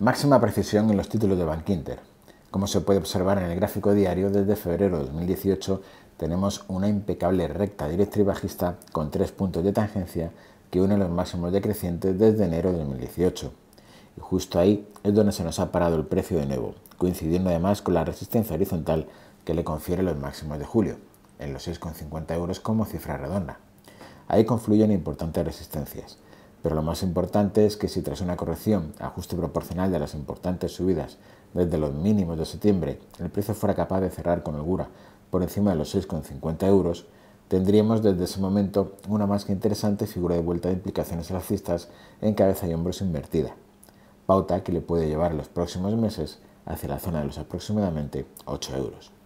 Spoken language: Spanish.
Máxima precisión en los títulos de Bankinter. Como se puede observar en el gráfico diario, desde febrero de 2018 tenemos una impecable recta directriz bajista con tres puntos de tangencia que une los máximos decrecientes desde enero de 2018. Y justo ahí es donde se nos ha parado el precio de nuevo, coincidiendo además con la resistencia horizontal que le confiere los máximos de julio, en los 6,50 euros como cifra redonda. Ahí confluyen importantes resistencias. Pero lo más importante es que si tras una corrección, ajuste proporcional de las importantes subidas desde los mínimos de septiembre, el precio fuera capaz de cerrar con holgura por encima de los 6,50 euros, tendríamos desde ese momento una más que interesante figura de vuelta de implicaciones racistas en cabeza y hombros invertida, pauta que le puede llevar en los próximos meses hacia la zona de los aproximadamente 8 euros.